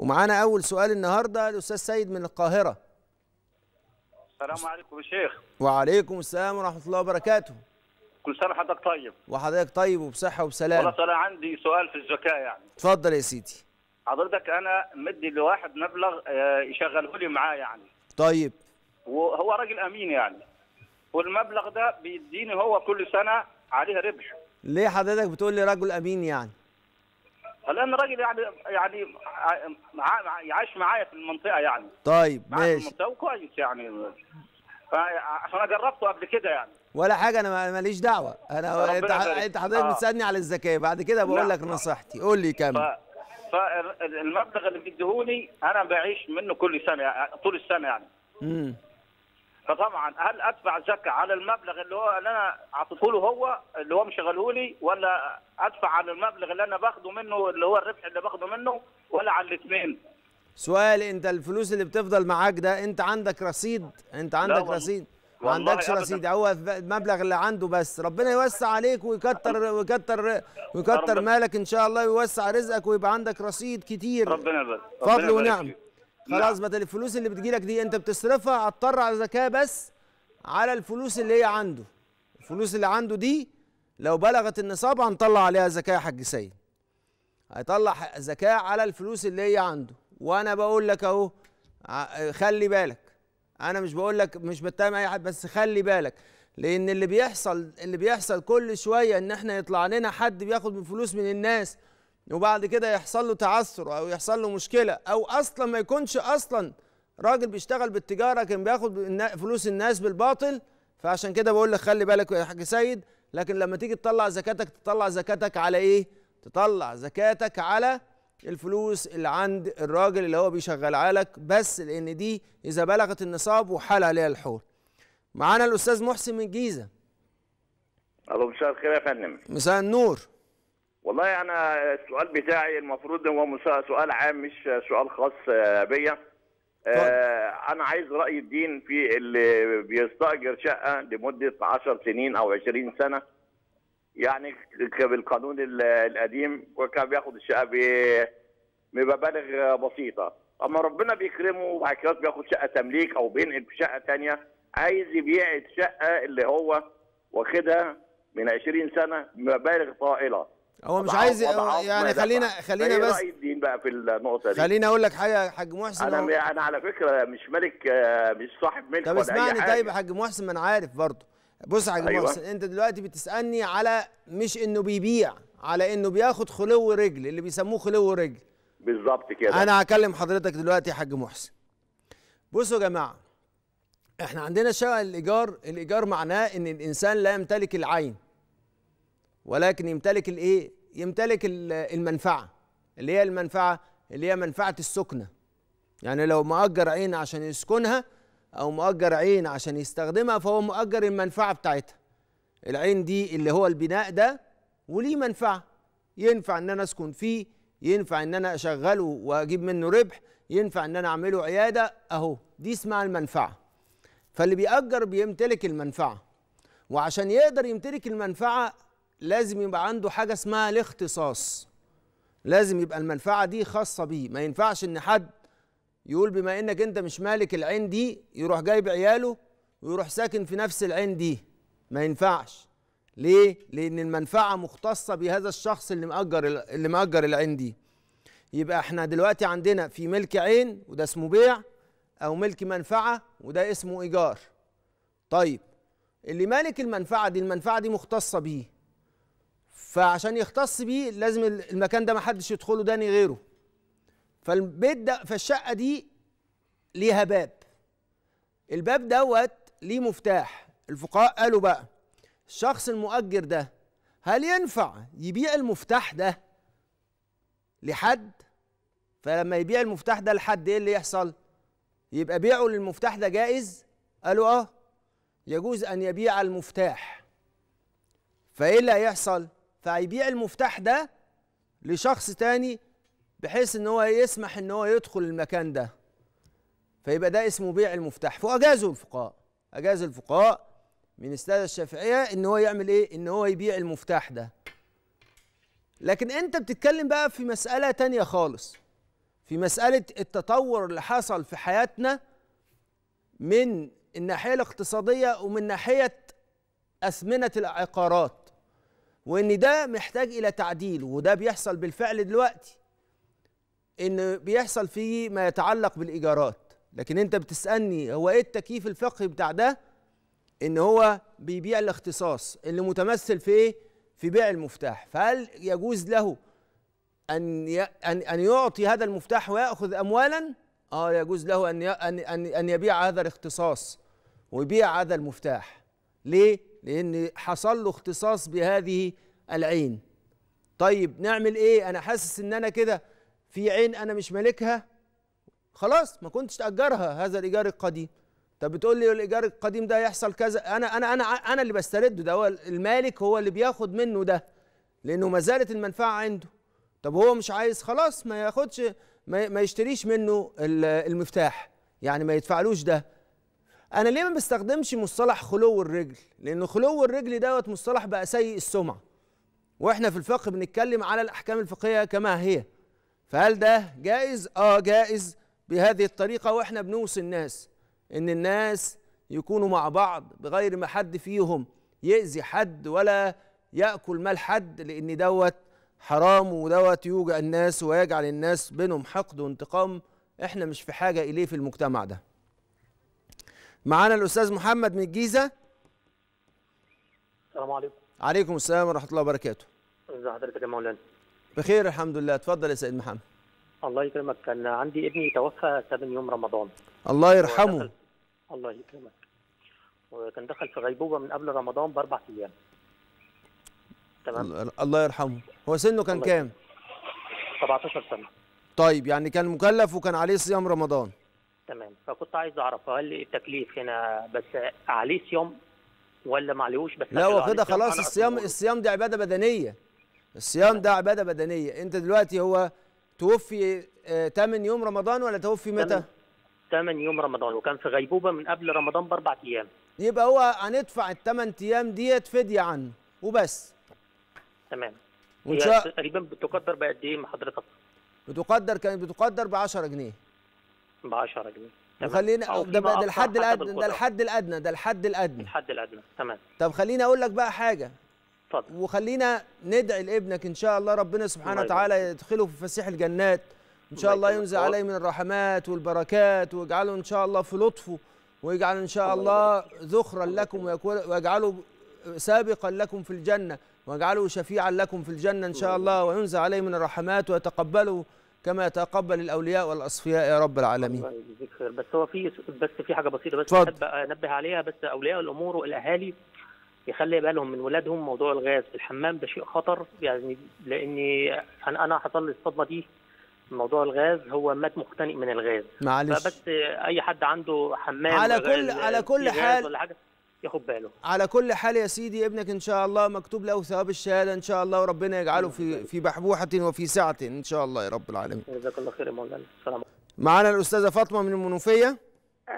ومعانا اول سؤال النهارده الاستاذ سيد من القاهره السلام عليكم يا شيخ وعليكم السلام ورحمه الله وبركاته كل سنه وحضرتك طيب وحضرتك طيب وبصحه وبسلامه والله انا عندي سؤال في الزكاه يعني اتفضل يا سيدي حضرتك انا مدي لواحد مبلغ آه، يشغله لي معاه يعني طيب وهو راجل امين يعني والمبلغ ده بيديني هو كل سنه عليه ربح ليه حضرتك بتقول لي رجل امين يعني لان راجل يعني يعني يعيش معايا في المنطقه يعني طيب ماشي في المنطقه وكويس يعني عشان انا جربته قبل كده يعني ولا حاجه انا ماليش دعوه انا انت انت حضرتك آه. بتسالني على الزكاه بعد كده بقول لك نصيحتي قول لي كمل فالمبلغ اللي بيديهوني انا بعيش منه كل سنه يعني، طول السنه يعني امم فطبعا هل ادفع زكاه على المبلغ اللي هو اللي انا اعطيته له هو اللي هو مشغله لي ولا ادفع على المبلغ اللي انا باخده منه اللي هو الربح اللي باخده منه ولا على الاثنين؟ سؤال انت الفلوس اللي بتفضل معاك ده انت عندك رصيد انت عندك رصيد ما عندكش رصيد هو المبلغ اللي عنده بس ربنا يوسع عليك ويكتر ويكتر ويكتر مالك ان شاء الله ويوسع رزقك ويبقى عندك رصيد كتير ربنا يبارك فضل ونعم خلاص بدل الفلوس اللي بتجيلك دي انت بتصرفها اضطر على زكاه بس على الفلوس اللي هي عنده الفلوس اللي عنده دي لو بلغت النصاب هنطلع عليها زكاه يا حاج سيد هيطلع زكاه على الفلوس اللي هي عنده وانا بقول لك اهو آه، آه، خلي بالك انا مش بقول لك مش بتهم اي حد بس خلي بالك لان اللي بيحصل اللي بيحصل كل شويه ان احنا يطلع لنا حد بياخد من فلوس من الناس وبعد كده يحصل له تعثر او يحصل له مشكله او اصلا ما يكونش اصلا راجل بيشتغل بالتجاره كان بياخد فلوس الناس بالباطل فعشان كده بقول لك خلي بالك يا حاج سيد لكن لما تيجي تطلع زكاتك تطلع زكاتك على ايه؟ تطلع زكاتك على الفلوس اللي عند الراجل اللي هو بيشغلها لك بس لان دي اذا بلغت النصاب وحال عليها الحول. معانا الاستاذ محسن من الجيزه. الو مساء الخير يا فندم. مساء النور. والله انا يعني السؤال بتاعي المفروض هو سؤال عام مش سؤال خاص آه، بيا آه، انا عايز راي الدين في اللي بيستاجر شقه لمده 10 سنين او 20 سنه يعني بالقانون القديم وكان بياخد الشقه بمبالغ بسيطه اما ربنا بيكرمه وبعد كده بياخد شقه تمليك او بينقل في شقه ثانيه عايز يبيع الشقه اللي هو واخدها من 20 سنه بمبالغ طائله هو مش عايز يعني خلينا خلينا إيه بس رأي الدين بقى في النقطه دي خلينا اقول لك حاجه يا حاج محسن انا انا على فكره مش ملك مش صاحب ملك طب اسمعني طيب يا حاج محسن ما انا عارف برضه بص يا حاج أيوة. محسن انت دلوقتي بتسالني على مش انه بيبيع على انه بياخد خلو رجل اللي بيسموه خلو رجل بالظبط كده انا هكلم حضرتك دلوقتي يا حاج محسن بصوا يا جماعه احنا عندنا شقه الايجار الايجار معناه ان الانسان لا يمتلك العين ولكن يمتلك الايه يمتلك المنفعه اللي هي المنفعه اللي هي منفعه السكنه يعني لو مؤجر عين عشان يسكنها او مؤجر عين عشان يستخدمها فهو مؤجر المنفعه بتاعتها العين دي اللي هو البناء ده وليه منفعه ينفع ان انا اسكن فيه ينفع ان انا اشغله واجيب منه ربح ينفع ان انا اعمله عياده اهو دي اسمها المنفعه فاللي بيأجر بيمتلك المنفعه وعشان يقدر يمتلك المنفعه لازم يبقى عنده حاجه اسمها الاختصاص لازم يبقى المنفعه دي خاصه بيه ما ينفعش ان حد يقول بما انك انت مش مالك العين دي يروح جايب عياله ويروح ساكن في نفس العين دي ما ينفعش ليه لان المنفعه مختصه بهذا الشخص اللي مأجر اللي مأجر العين دي يبقى احنا دلوقتي عندنا في ملك عين وده اسمه بيع او ملك منفعه وده اسمه ايجار طيب اللي مالك المنفعه دي المنفعه دي مختصه بيه فعشان يختص بيه لازم المكان ده ما حدش يدخله داني غيره فالبيت ده فالشقه دي ليها باب الباب دوت ليه مفتاح الفقهاء قالوا بقى الشخص المؤجر ده هل ينفع يبيع المفتاح ده لحد فلما يبيع المفتاح ده لحد ايه اللي يحصل يبقى بيعه للمفتاح ده جائز قالوا اه يجوز ان يبيع المفتاح فايه اللي هيحصل فهيبيع المفتاح ده لشخص تاني بحيث ان هو يسمح ان هو يدخل المكان ده فيبقى ده اسمه بيع المفتاح فاجازه الفقهاء اجاز الفقهاء من استاذ الشافعيه ان هو يعمل ايه ان هو يبيع المفتاح ده لكن انت بتتكلم بقى في مساله تانية خالص في مساله التطور اللي حصل في حياتنا من الناحيه الاقتصاديه ومن ناحيه اثمنه العقارات وان ده محتاج الى تعديل وده بيحصل بالفعل دلوقتي ان بيحصل فيه ما يتعلق بالايجارات لكن انت بتسالني هو ايه التكييف الفقهي بتاع ده ان هو بيبيع الاختصاص اللي متمثل في ايه في بيع المفتاح فهل يجوز له ان ان ان يعطي هذا المفتاح وياخذ اموالا اه يجوز له ان ان ان يبيع هذا الاختصاص ويبيع هذا المفتاح ليه؟ لأن حصل له اختصاص بهذه العين طيب نعمل إيه؟ أنا حاسس إن أنا كده في عين أنا مش مالكها خلاص ما كنتش تأجرها هذا الإيجار القديم طب بتقول لي الإيجار القديم ده يحصل كذا أنا أنا أنا أنا اللي بسترده ده هو المالك هو اللي بياخد منه ده لأنه ما زالت المنفعة عنده طب هو مش عايز خلاص ما ياخدش ما يشتريش منه المفتاح يعني ما يدفعلوش ده انا ليه ما بستخدمش مصطلح خلو الرجل لان خلو الرجل دوت مصطلح بقى سيء السمعه واحنا في الفقه بنتكلم على الاحكام الفقهيه كما هي فهل ده جائز اه جائز بهذه الطريقه واحنا بنوصي الناس ان الناس يكونوا مع بعض بغير ما حد فيهم يأذي حد ولا يأكل مال حد لأن دوت حرام ودوت يوجع الناس ويجعل الناس بينهم حقد وانتقام احنا مش في حاجة إليه في المجتمع ده معانا الاستاذ محمد من الجيزه السلام عليكم عليكم السلام ورحمه الله وبركاته ازي حضرتك يا مولانا بخير الحمد لله اتفضل يا سيد محمد الله يكرمك كان عندي ابني توفى 7 يوم رمضان الله يرحمه ودخل... الله يكرمك وكان دخل في غيبوبه من قبل رمضان باربع ايام تمام الله يرحمه هو سنه كان كام 17 سنه طيب يعني كان مكلف وكان عليه صيام رمضان تمام فكنت عايز اعرف هل التكليف هنا بس عليه صيام ولا ما عليهوش بس لا هو كده خلاص الصيام الصيام ده عباده بدنيه الصيام ده عباده بدنيه انت دلوقتي هو توفي 8 آه، يوم رمضان ولا توفي متى 8 يوم رمضان وكان في غيبوبه من قبل رمضان باربع ايام يبقى هو هندفع الثمان ايام ديت فديه عنه وبس تمام وان شاء تقريبا بتقدر بقد ايه حضرتك بتقدر كانت بتقدر ب 10 جنيه ب 10 جنيه طب خلينا ده بقى الحد الادنى ده الحد الادنى ده الحد الادنى الحد الادنى تمام طب خليني اقول لك بقى حاجه اتفضل وخلينا ندعي لابنك ان شاء الله ربنا سبحانه وتعالى يدخله في فسيح الجنات ان شاء الله ينزل عليه من الرحمات والبركات ويجعله ان شاء الله في لطفه ويجعل ان شاء الله ذخرا لكم ويجعله سابقا لكم في الجنه ويجعله شفيعا لكم في الجنه ان شاء الله وينزل عليه من الرحمات ويتقبله كما يتقبل الاولياء والاصفياء يا رب العالمين بس هو في بس في حاجه بسيطه بس احب انبه عليها بس اولياء الامور والاهالي يخلي بالهم من ولادهم موضوع الغاز في الحمام ده شيء خطر يعني لاني انا انا حصل لي الصدمه دي موضوع الغاز هو مات مختنق من الغاز معلش فبس اي حد عنده حمام على كل على كل حال ولا حاجة ياخد باله على كل حال يا سيدي ابنك ان شاء الله مكتوب له ثواب الشهاده ان شاء الله وربنا يجعله في في بحبوحه وفي سعه ان شاء الله يا رب العالمين جزاك الله خير يا مولانا السلام عليكم معانا الاستاذه فاطمه من المنوفيه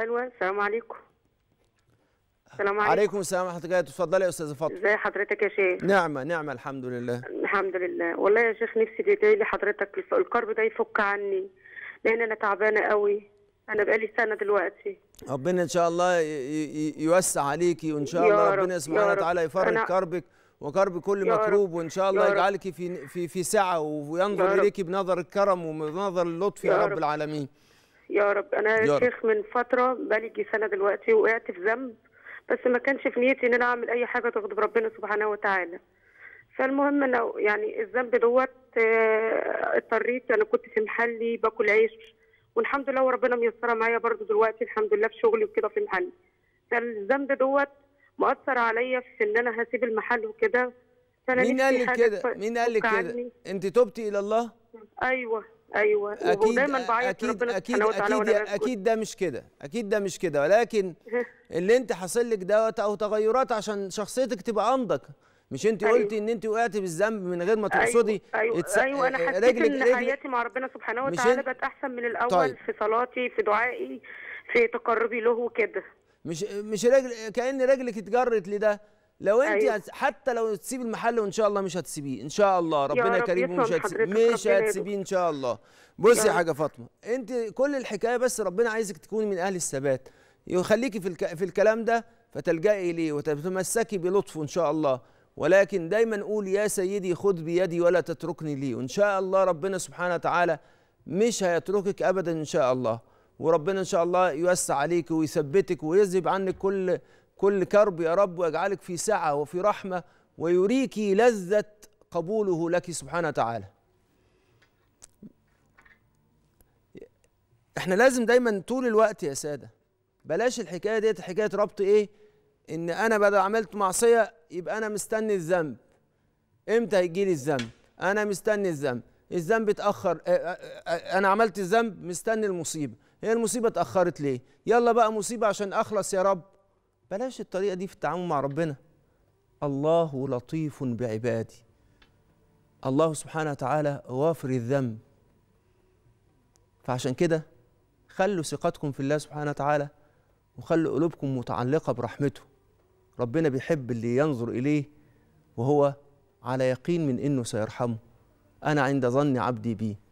الو السلام عليكم أه، السلام عليكم عليكم السلام ورحمه الله اتفضلي يا استاذه فاطمه ازي حضرتك يا شيخ نعمه نعمه الحمد لله الحمد لله والله يا شيخ نفسي جاي لي حضرتك الكرب ده يفك عني لان انا تعبانه قوي انا بقالي سنه دلوقتي ربنا ان شاء الله يوسع عليكي وان شاء الله ربنا سبحانه وتعالى يفرج كربك وكرب كل مكروب وان شاء الله يجعلك في في في سعه وينظر اليك بنظر الكرم وبنظر اللطف يا, يا رب, رب العالمين يا رب انا يا شيخ من فتره بقالي سنه دلوقتي وقعت في ذنب بس ما كانش في نيتي ان انا اعمل اي حاجه تغضب ربنا سبحانه وتعالى فالمهم انا يعني الذنب دوت آه، اضطريت انا كنت في محلي باكل عيش والحمد لله وربنا ميسره معايا برضو دلوقتي الحمد لله في شغلي وكده في محلي فالذنب دوت مؤثر عليا في ان انا هسيب المحل وكده مين قال لك كده؟ مين قال لك كده؟ انت تبتي الى الله؟ ايوه ايوه اكيد ودايما بعيط اكيد ربنا اكيد اكيد اكيد ده مش كده اكيد ده مش كده ولكن اللي انت حاصل لك دوت او تغيرات عشان شخصيتك تبقى انضج مش انت أيوة. قلتي ان انت وقعتي بالذنب من غير ما أيوة، تقصدي ايوه ايوه, أيوه انا آه، حسيت رجلك ان حياتي مع ربنا سبحانه وتعالى بقت احسن من الاول طيب. في صلاتي في دعائي في تقربي له وكده مش مش رجل كان رجلك اتجرت لده لو انت أيوة. حتى لو تسيبي المحل وان شاء الله مش هتسيبيه ان شاء الله ربنا رب كريم ومش هتسيبيه مش هتسيبيه ان شاء الله بصي يا حاجه فاطمه انت كل الحكايه بس ربنا عايزك تكوني من اهل الثبات يخليكي في الك... في الكلام ده فتلجئي اليه وتتمسكي بلطفه ان شاء الله ولكن دايما نقول يا سيدي خذ بيدي ولا تتركني لي وإن شاء الله ربنا سبحانه وتعالى مش هيتركك أبدا إن شاء الله وربنا إن شاء الله يوسع عليك ويثبتك ويذهب عنك كل كل كرب يا رب ويجعلك في سعة وفي رحمة ويريك لذة قبوله لك سبحانه وتعالى احنا لازم دايما طول الوقت يا ساده بلاش الحكايه ديت حكايه ربط ايه ان انا بدل عملت معصيه يبقى انا مستني الذنب امتى هيجي لي الذنب انا مستني الذنب الذنب اتاخر انا عملت الذنب مستني المصيبه هي المصيبه اتاخرت ليه يلا بقى مصيبه عشان اخلص يا رب بلاش الطريقه دي في التعامل مع ربنا الله لطيف بعبادي الله سبحانه وتعالى غافر الذنب فعشان كده خلوا ثقتكم في الله سبحانه وتعالى وخلوا قلوبكم متعلقة برحمته ربنا بيحب اللي ينظر إليه وهو على يقين من إنه سيرحمه أنا عند ظن عبدي بيه